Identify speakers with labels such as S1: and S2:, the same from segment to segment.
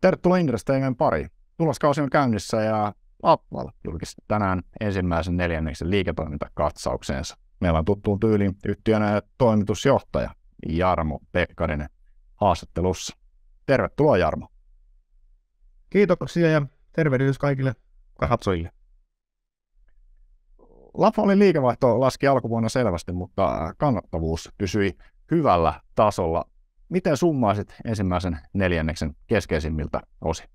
S1: Tervetuloa Investoimien pari. Tuloskausi on käynnissä ja Apple julkisti tänään ensimmäisen neljänneksen liiketoimintakatsauksensa. Meillä on tuttuun tyyliin yhtiönä toimitusjohtaja Jarmo Pekkarinen haastattelussa. Tervetuloa Jarmo. Kiitoksia ja tervehdys kaikille katsojille. Lafolin liikevaihto laski alkuvuonna selvästi, mutta kannattavuus pysyi hyvällä tasolla. Miten summaisit ensimmäisen neljänneksen keskeisimmiltä osin?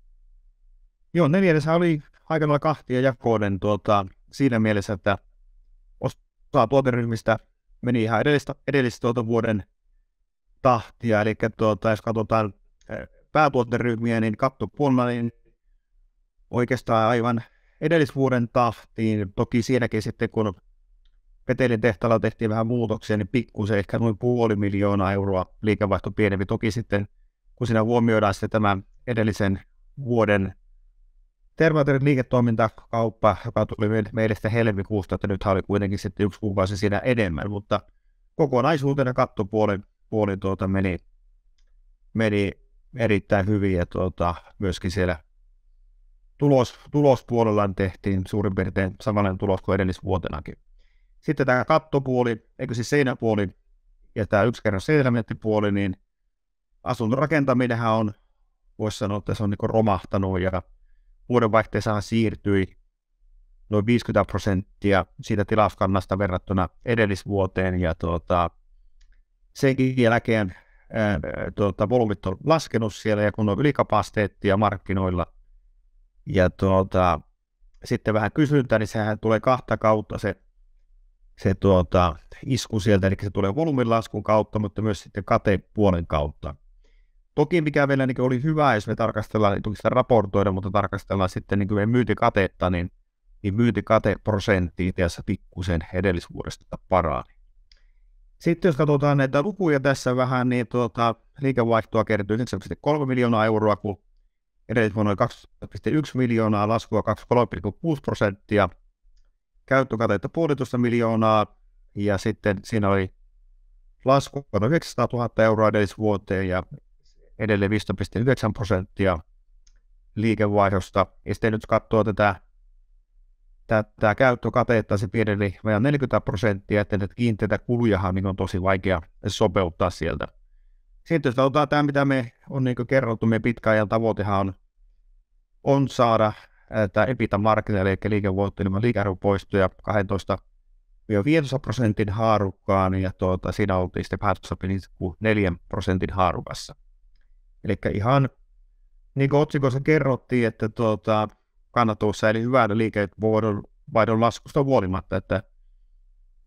S1: Joo, neljännes oli aika lailla kahtia jakoinen tuota, siinä mielessä, että osa tuoteryhmistä meni ihan edellistä, edellistä tuota vuoden tahtia, eli tuota, jos katsotaan eh, päätuoteryhmiä, niin puolella, niin oikeastaan aivan edellisvuoden tahtiin, toki siinäkin sitten kun Petelin tehtaalla tehtiin vähän muutoksia, niin pikkusen ehkä noin puoli miljoonaa euroa liikevaihto pienempi. Toki sitten, kun siinä huomioidaan sitten tämän edellisen vuoden Tervatorin liiketoimintakauppa, joka tuli meille sitten helmikuusta, että nyt oli kuitenkin sitten yksi kuukausi siinä enemmän, mutta kokonaisuutena kattopuoli puoli tuota meni, meni erittäin hyvin ja tuota, myöskin siellä tulos, tulospuolella tehtiin suurin piirtein samanlainen tulos kuin edellisvuotenakin. Sitten tämä kattopuoli, eikö siis seinäpuoli ja tämä yksi kerran seinämettipuoli, niin asuntorakentaminenhän on, voisi sanoa, että se on niin romahtanut ja vuodenvaihteessahan siirtyi noin 50 prosenttia siitä tilauskannasta verrattuna edellisvuoteen ja tuota, senkin jälkeen ää, tuota, volumit on laskenut siellä ja kun on ylikapasiteettia markkinoilla ja tuota, sitten vähän kysyntää, niin sehän tulee kahta kautta se se tuota, isku sieltä, eli se tulee volyymin laskun kautta, mutta myös sitten katepuolen kautta. Toki mikä vielä niin oli hyvä, jos me tarkastellaan, ei sitä raportoida, mutta tarkastellaan sitten niin meidän myyntikatetta, niin, niin myyntikateprosentti itse asiassa pikkusen edellisvuodesta parani. Sitten jos katsotaan näitä lukuja tässä vähän, niin tuota, liikevaihtoa kertyy 9,3 miljoonaa euroa, kun edellisvuonna oli 2,1 miljoonaa, laskua 23,6 prosenttia – käyttökatetta puolitoista miljoonaa, ja sitten siinä oli lasku 900 000 euroa edellisvuoteen ja edelleen 5,9 prosenttia liikevaihdosta. Ja sitten nyt katsoo tätä, tätä käyttökatetta, se pieneni vajaan 40 prosenttia, että näitä kiinteitä kulujahan niin on tosi vaikea sopeuttaa sieltä. Sitten jos otetaan tämä, mitä me on niin kerrottu, meidän pitkäajan tavoitehan on, on saada tämä epita markkina, eli liikevoitto niin ilman liikearvopoistoja 12 15 prosentin haarukkaan, ja tuota, siinä oltiin sitten 4 niin prosentin haarukassa. Eli ihan niin kuin otsikossa kerrottiin, että tuota, kannattavuus säili hyvänä liikevuodon vaihdon laskusta huolimatta, että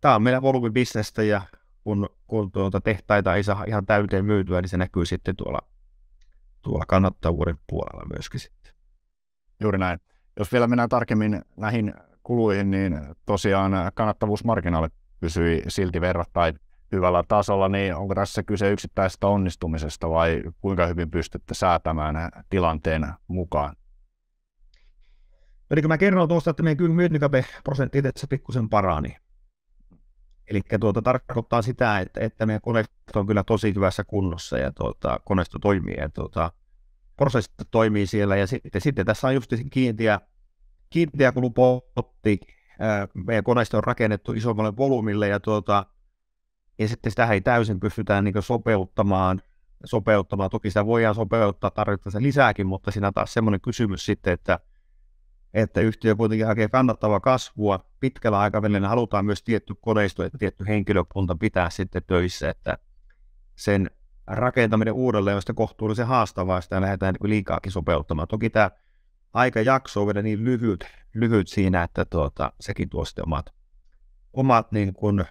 S1: tämä on meidän volyymibisnestä ja kun, kun tuota tehtaita ei saa ihan täyteen myytyä, niin se näkyy sitten tuolla, tuolla kannattavuuden puolella myöskin sitten. Juuri näin. Jos vielä mennään tarkemmin näihin kuluihin, niin tosiaan kannattavuusmarginaali pysyi silti verrattain hyvällä tasolla, niin onko tässä kyse yksittäisestä onnistumisesta vai kuinka hyvin pystytte säätämään tilanteen mukaan? Eli kun mä kerron tuosta, että meidän kyllä myyntikäpe-prosentti itse pikkusen parani. Eli tuota, tarkoittaa sitä, että, että meidän koneisto on kyllä tosi hyvässä kunnossa ja tuota, koneisto toimii. Ja tuota, prosessit toimii siellä, ja sitten, sitten tässä on just kiinteä, kiinteä kulupotti, meidän koneisto on rakennettu isommalle volyymille, ja, tuota, ja sitten sitä ei täysin pystytään niin sopeuttamaan, sopeuttamaan. Toki sitä voidaan sopeuttaa tarvittaessa lisääkin, mutta siinä on taas semmoinen kysymys sitten, että, että yhtiö kuitenkin hakee kannattavaa kasvua. Pitkällä aikavälillä halutaan myös tietty koneisto että tietty henkilökunta pitää sitten töissä, että sen rakentaminen uudelleen on sitten kohtuullisen haastavaa, sitä lähdetään niin liikaakin sopeuttamaan. Toki tämä aikajakso on vielä niin lyhyt, lyhyt siinä, että tuota, sekin tuo sitten omat, omat niin kuin, ö,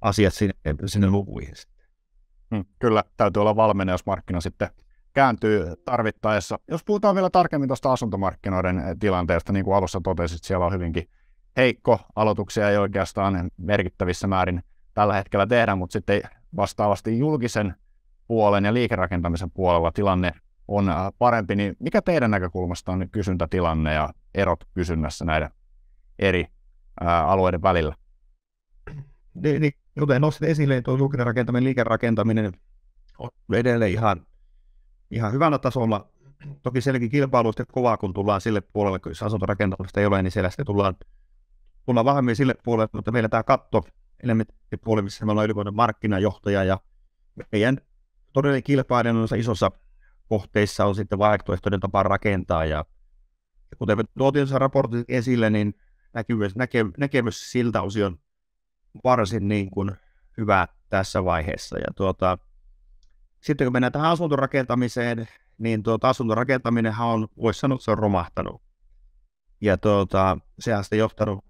S1: asiat sinne, sinne lukuihin. Hmm, kyllä, täytyy olla valmiina, jos markkina sitten kääntyy tarvittaessa. Jos puhutaan vielä tarkemmin tuosta asuntomarkkinoiden tilanteesta, niin kuin alussa totesit, siellä on hyvinkin heikko, aloituksia ei oikeastaan merkittävissä määrin tällä hetkellä tehdä, mutta sitten Vastaavasti julkisen puolen ja liikerakentamisen puolella tilanne on äh, parempi, niin mikä teidän näkökulmasta on kysyntätilanne ja erot kysynnässä näiden eri ää, äh, alueiden välillä? Niin, joten nostit esille, niin tuo julkinen rakentaminen, liikerakentaminen on edelleen ihan, ihan hyvällä tasolla. Toki sielläkin kilpailu on kovaa, kun tullaan sille puolelle, kun jos asuntorakentamista ei ole, niin siellä sitten tullaan, tullaan vahvemmin sille puolelle, mutta meillä tämä katto enemmän puoli, missä me ollaan ylivoimainen markkinajohtaja ja meidän todellinen kilpailijan on isossa kohteissa on sitten vaihtoehtoinen tapa rakentaa ja kuten me tuotiin raportin esille, niin näkemys, näke, näkemys siltä osion varsin niin kuin hyvä tässä vaiheessa. Ja tuota, sitten kun mennään tähän asuntorakentamiseen, niin tuota, asuntorakentaminen on, voisi sanoa, että se on romahtanut. Ja tuota, sehän on johtanut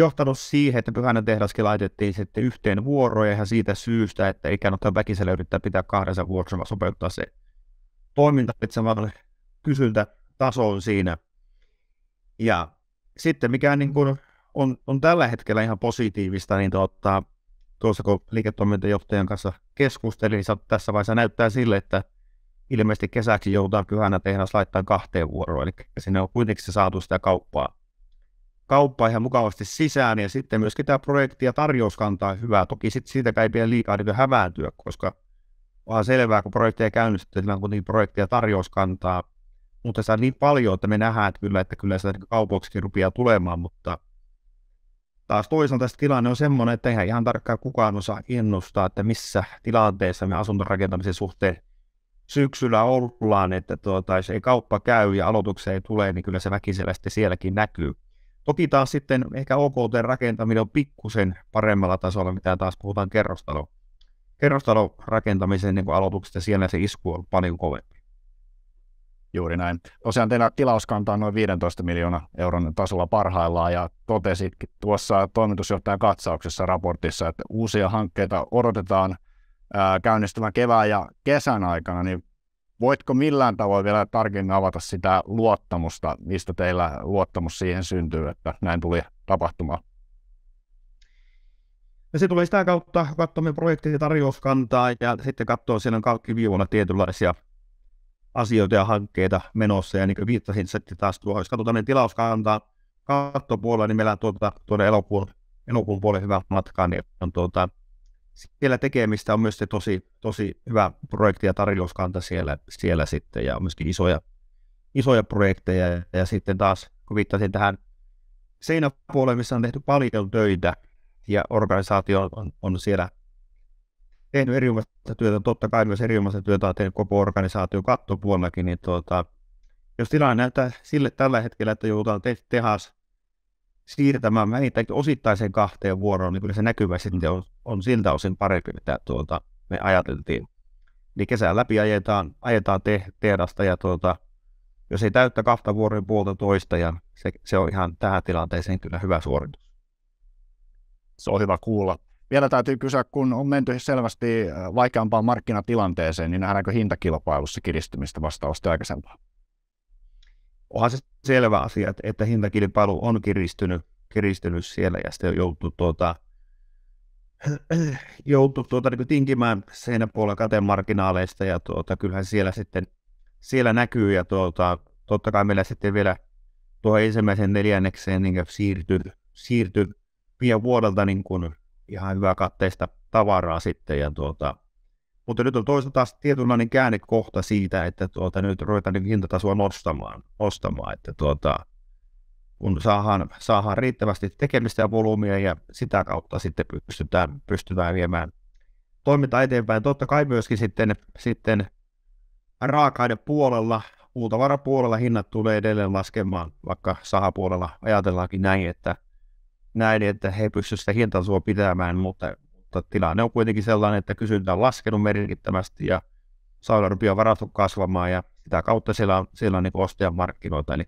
S1: johtanut siihen, että pyhänä tehdaskin laitettiin sitten yhteen vuoroja ja ihan siitä syystä, että ikään kuin väkisellä yrittää pitää kahdensa vuorossa, sopeuttaa se toiminta kysyntä tasoon siinä. Ja sitten mikä niin kuin on, on, tällä hetkellä ihan positiivista, niin tuotta, tuossa kun liiketoimintajohtajan kanssa keskustelin, niin tässä vaiheessa näyttää sille, että ilmeisesti kesäksi joudutaan pyhänä tehdas laittaa kahteen vuoroon, eli sinne on kuitenkin se saatu sitä kauppaa kauppaan ihan mukavasti sisään ja sitten myöskin tämä projekti ja tarjous kantaa hyvää. Toki sitten siitä ei pidä liikaa niin häväätyä, koska on selvää, kun projekteja käynnistetään, niin on kuitenkin projekti tarjous kantaa. Mutta sitä on niin paljon, että me nähdään että kyllä, että kyllä sitä niinku kaupoksikin rupeaa tulemaan, mutta taas toisaalta tilanne on semmoinen, että eihän ihan tarkkaan kukaan osaa ennustaa, että missä tilanteessa me asuntorakentamisen suhteen syksyllä ollaan, että tuota, jos ei kauppa käy ja aloituksia ei tule, niin kyllä se väkisellä sitten sielläkin näkyy. Toki taas sitten ehkä OKT-rakentaminen on pikkusen paremmalla tasolla, mitä taas puhutaan kerrostalo, kerrostalorakentamisen niin aloituksesta, siellä se isku on paljon kovempi. Juuri näin. Tosiaan teillä tilauskanta on noin 15 miljoonaa euron tasolla parhaillaan ja totesitkin tuossa toimitusjohtajan katsauksessa raportissa, että uusia hankkeita odotetaan käynnistymään kevään ja kesän aikana, niin Voitko millään tavoin vielä tarkemmin avata sitä luottamusta, mistä teillä luottamus siihen syntyy, että näin tuli tapahtumaan? Ja no se tulee sitä kautta, katsomme projektin tarjouskantaa ja sitten katsoo, siellä on kaikki viivona tietynlaisia asioita ja hankkeita menossa. Ja niin kuin viittasin sitten taas tuo, jos katsotaan niin tilauskantaa kattopuolella, niin meillä on tuota, tuonne elokuun, elokuun puolelle hyvä matka, niin on tuota, siellä tekemistä on myös se tosi, tosi hyvä projekti ja tarjouskanta siellä, siellä sitten ja myöskin isoja, isoja projekteja. Ja, ja sitten taas, kun viittasin tähän seinäpuoleen, missä on tehty paljon töitä ja organisaatio on, on siellä tehnyt erinomaista työtä, totta kai myös erinomaista työtä on tehnyt koko organisaatio kattopuolellakin, niin tuota, jos tilanne näyttää sille tällä hetkellä, että joudutaan te- tehas siirtämään vähintäänkin osittaisen kahteen vuoroon, niin kyllä se näkyvä sitten on, on siltä osin parempi, mitä tuota, me ajateltiin. Niin kesän läpi ajetaan, ajetaan te, tehdasta ja tuota, jos ei täyttä kahta vuoden puolta toista, ja se, se on ihan tähän tilanteeseen kyllä hyvä suoritus. Se on hyvä kuulla. Vielä täytyy kysyä, kun on menty selvästi äh, vaikeampaan markkinatilanteeseen, niin nähdäänkö hintakilpailussa kiristymistä vastausta aikaisempaa? onhan se selvä asia, että, että hintakilpailu on kiristynyt, kiristynyt siellä ja sitten on joutu, tuota, joutu tuota, niin tinkimään seinäpuolella katemarkkinaaleista ja tuota, kyllähän siellä sitten siellä näkyy ja tuota, totta kai meillä sitten vielä tuohon ensimmäiseen neljännekseen niin siirtyy, siirtyy vielä vuodelta niin kuin ihan hyvää katteista tavaraa sitten ja tuota, mutta nyt on toista taas tietynlainen käännekohta siitä, että tuota, nyt ruvetaan niin hintatasoa nostamaan, nostamaan että tuota, kun saadaan, saadaan riittävästi tekemistä ja volyymia ja sitä kautta sitten pystytään, pystytään viemään toiminta eteenpäin. Totta kai myöskin sitten, sitten raaka puolella, puolella hinnat tulee edelleen laskemaan, vaikka sahapuolella ajatellaankin näin, että, näin, että he pystyvät sitä hintatasoa pitämään, mutta mutta tilanne on kuitenkin sellainen, että kysyntä on laskenut merkittävästi ja saunarupion varattu kasvamaan ja sitä kautta siellä on, siellä on niin ostajan markkinoita. Eli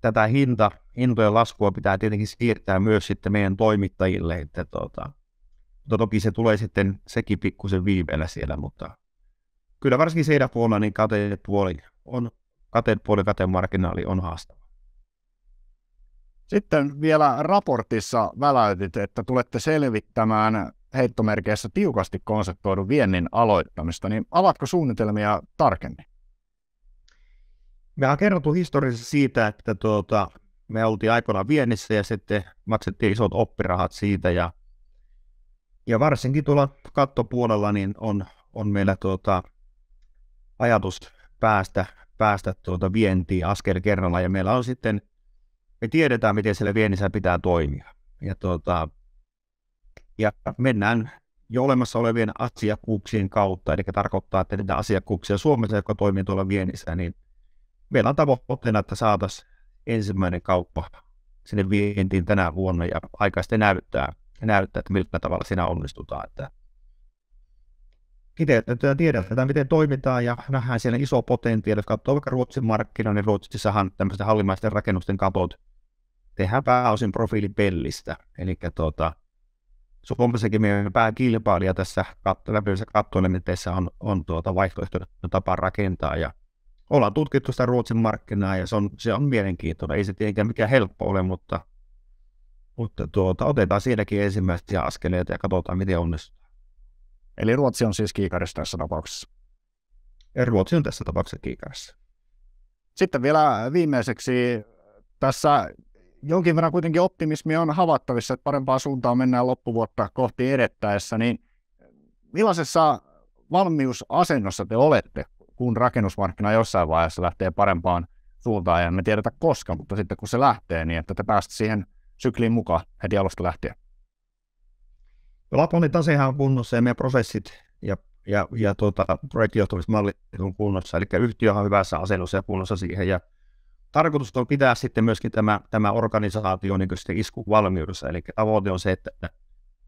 S1: tätä hinta, hintojen laskua pitää tietenkin siirtää myös sitten meidän toimittajille. Että tuota, mutta toki se tulee sitten sekin pikkusen viiveellä siellä, mutta kyllä varsinkin siellä puolella niin katepuoli on, katepuoli, katemarkkinaali on haastava. Sitten vielä raportissa väläytit, että tulette selvittämään heittomerkeissä tiukasti konseptoidu viennin aloittamista, niin avatko suunnitelmia tarkemmin? Me on kerrottu historiassa siitä, että tuota, me oltiin aikoinaan viennissä ja sitten maksettiin isot oppirahat siitä ja, ja varsinkin tuolla kattopuolella niin on, on meillä tuota, ajatus päästä, päästä tuota vientiin askel kerralla ja meillä on sitten, me tiedetään miten siellä viennissä pitää toimia ja tuota, ja mennään jo olemassa olevien asiakkuuksien kautta, eli tarkoittaa, että niitä asiakkuuksia Suomessa, jotka toimii tuolla vienissä, niin meillä on tavoitteena, että saataisiin ensimmäinen kauppa sinne vientiin tänä vuonna ja aika sitten näyttää, näyttää, että millä tavalla siinä onnistutaan. Että kiteytetään tiedetään, miten toimitaan ja nähdään siellä iso potentiaali. Jos katsoo vaikka Ruotsin markkinoilla, niin Ruotsissahan tämmöisten hallimaisten rakennusten katot tehdään pääosin profiilipellistä. Eli tuota, Suomessakin meidän pääkilpailija tässä läpynsä kattoinen, että tässä on, on tuota vaihtoehtoinen tapa rakentaa. Ja ollaan tutkittu sitä Ruotsin markkinaa ja se on, se on mielenkiintoinen. Ei se tietenkään mikään helppo ole, mutta, mutta tuota, otetaan siinäkin ensimmäisiä askeleita ja katsotaan, miten onnistuu. Eli Ruotsi on siis kiikarissa tässä tapauksessa? Ja Ruotsi on tässä tapauksessa kiikarissa. Sitten vielä viimeiseksi tässä jonkin verran kuitenkin optimismi on havaittavissa, että parempaa suuntaa mennään loppuvuotta kohti edettäessä, niin millaisessa valmiusasennossa te olette, kun rakennusmarkkina jossain vaiheessa lähtee parempaan suuntaan, ja me tiedetä koska, mutta sitten kun se lähtee, niin että te pääsette siihen sykliin mukaan heti alusta lähtien? No, Laponin tasehan on kunnossa ja meidän prosessit ja, ja, ja tuota, projektijohtamismallit on kunnossa, eli yhtiö on hyvässä asennossa ja kunnossa siihen, ja tarkoitus on pitää sitten myöskin tämä, tämä organisaatio niin iskuvalmiudessa, eli tavoite on se, että,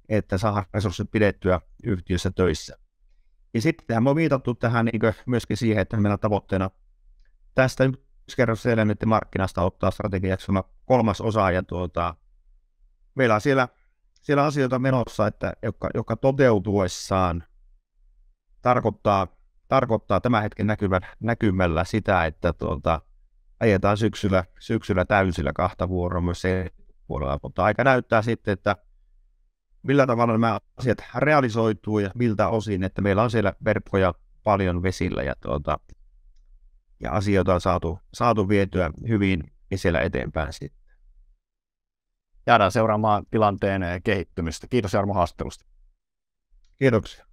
S1: että saa resurssit pidettyä yhtiössä töissä. Ja sitten tämä on viitattu tähän niin myöskin siihen, että meillä tavoitteena tästä yksinkertaisesta markkinasta ottaa strategiaksi kolmas osa, ja tuota, meillä on siellä, siellä asioita menossa, että, joka, joka toteutuessaan tarkoittaa, tarkoittaa tämän hetken näkymällä, näkymällä sitä, että tuota, ajetaan syksyllä, syksyllä täysillä kahta vuoroa myös se puolella, mutta aika näyttää sitten, että millä tavalla nämä asiat realisoituu ja miltä osin, että meillä on siellä verkkoja paljon vesillä ja, tuota, ja asioita on saatu, saatu vietyä hyvin siellä eteenpäin sitten. Jäädään seuraamaan tilanteen kehittymistä. Kiitos Jarmo haastattelusta. Kiitoksia.